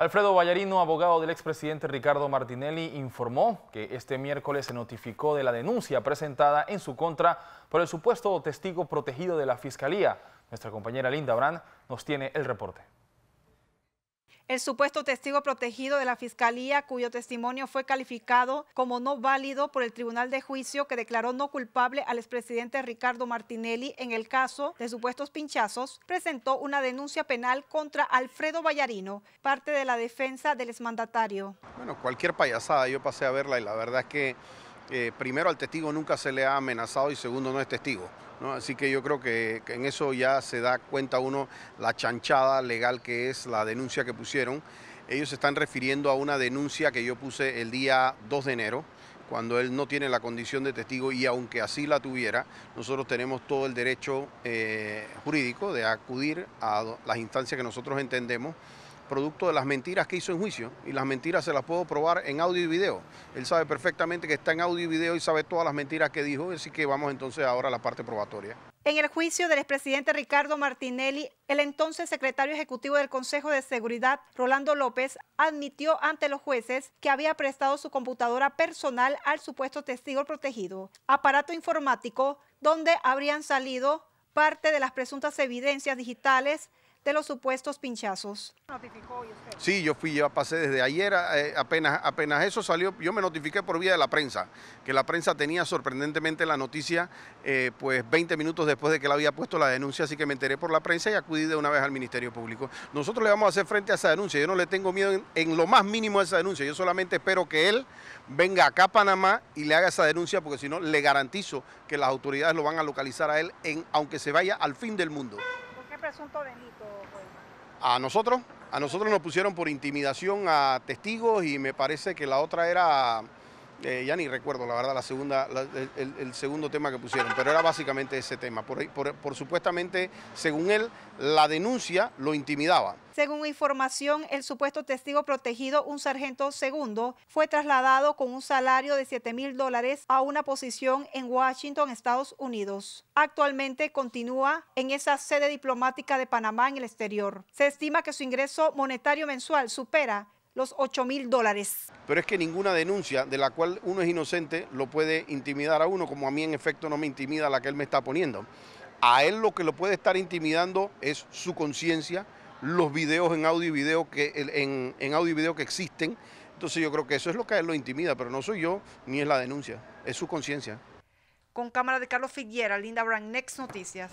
Alfredo Vallarino, abogado del expresidente Ricardo Martinelli, informó que este miércoles se notificó de la denuncia presentada en su contra por el supuesto testigo protegido de la Fiscalía. Nuestra compañera Linda Brand nos tiene el reporte. El supuesto testigo protegido de la Fiscalía, cuyo testimonio fue calificado como no válido por el Tribunal de Juicio que declaró no culpable al expresidente Ricardo Martinelli en el caso de supuestos pinchazos, presentó una denuncia penal contra Alfredo Vallarino, parte de la defensa del exmandatario. Bueno, cualquier payasada yo pasé a verla y la verdad es que... Eh, primero al testigo nunca se le ha amenazado y segundo no es testigo. Así que yo creo que, en eso ya se da cuenta uno la chanchada legal que es la denuncia que pusieron. Ellos se están refiriendo a una denuncia que yo puse el día 2 de enero, cuando él no tiene la condición de testigo y aunque así la tuviera, nosotros tenemos todo el derecho eh, jurídico de acudir a las instancias que nosotros entendemos producto de las mentiras que hizo en juicio y las mentiras se las puedo probar en audio y video. Él sabe perfectamente que está en audio y video y sabe todas las mentiras que dijo, así que vamos entonces ahora a la parte probatoria. En el juicio del expresidente Ricardo Martinelli, el entonces secretario ejecutivo del Consejo de Seguridad, Rolando López, admitió ante los jueces que había prestado su computadora personal al supuesto testigo protegido, aparato informático donde habrían salido parte de las presuntas evidencias digitales de los supuestos pinchazos. Sí, yo fui, yo pasé desde ayer, eh, apenas, apenas eso salió, yo me notifiqué por vía de la prensa, que la prensa tenía sorprendentemente la noticia eh, pues 20 minutos después de que la había puesto la denuncia, así que me enteré por la prensa y acudí de una vez al Ministerio Público. Nosotros le vamos a hacer frente a esa denuncia, yo no le tengo miedo en, en lo más mínimo a esa denuncia, yo solamente espero que él venga acá a Panamá y le haga esa denuncia, porque si no, le garantizo que las autoridades lo van a localizar a él, en, aunque se vaya al fin del mundo. A nosotros, a nosotros nos pusieron por intimidación a testigos y me parece que la otra era eh, ya ni recuerdo la verdad la segunda, el, segundo tema que pusieron, pero era básicamente ese tema. Por, por supuestamente, según él, la denuncia lo intimidaba. Según información, el supuesto testigo protegido, un sargento segundo, fue trasladado con un salario de 7 mil dólares a una posición en Washington, Estados Unidos. Actualmente continúa en esa sede diplomática de Panamá en el exterior. Se estima que su ingreso monetario mensual supera los 8 mil dólares. Pero es que ninguna denuncia de la cual uno es inocente lo puede intimidar a uno, como a mí en efecto no me intimida la que él me está poniendo. A él lo que lo puede estar intimidando es su conciencia, los videos en audio y video que, audio y que existen. Entonces yo creo que eso es lo que a él lo intimida, pero no soy yo ni es la denuncia, es su conciencia. Con cámara de Carlos Figuera, Linda Brand, Next Noticias.